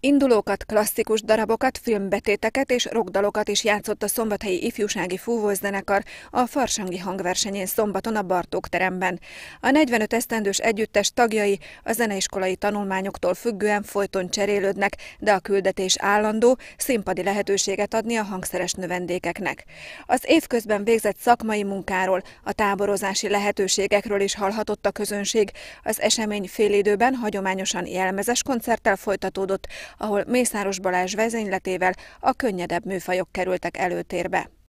Indulókat, klasszikus darabokat, filmbetéteket és rockdalokat is játszott a szombathelyi ifjúsági fúvózenekar a Farsangi hangversenyén szombaton a Bartók teremben. A 45 esztendős együttes tagjai a zeneiskolai tanulmányoktól függően folyton cserélődnek, de a küldetés állandó, színpadi lehetőséget adni a hangszeres növendékeknek. Az évközben végzett szakmai munkáról, a táborozási lehetőségekről is hallhatott a közönség. Az esemény félidőben hagyományosan jelmezes koncerttel folytatódott, ahol Mészáros Balázs vezényletével a könnyedebb műfajok kerültek előtérbe.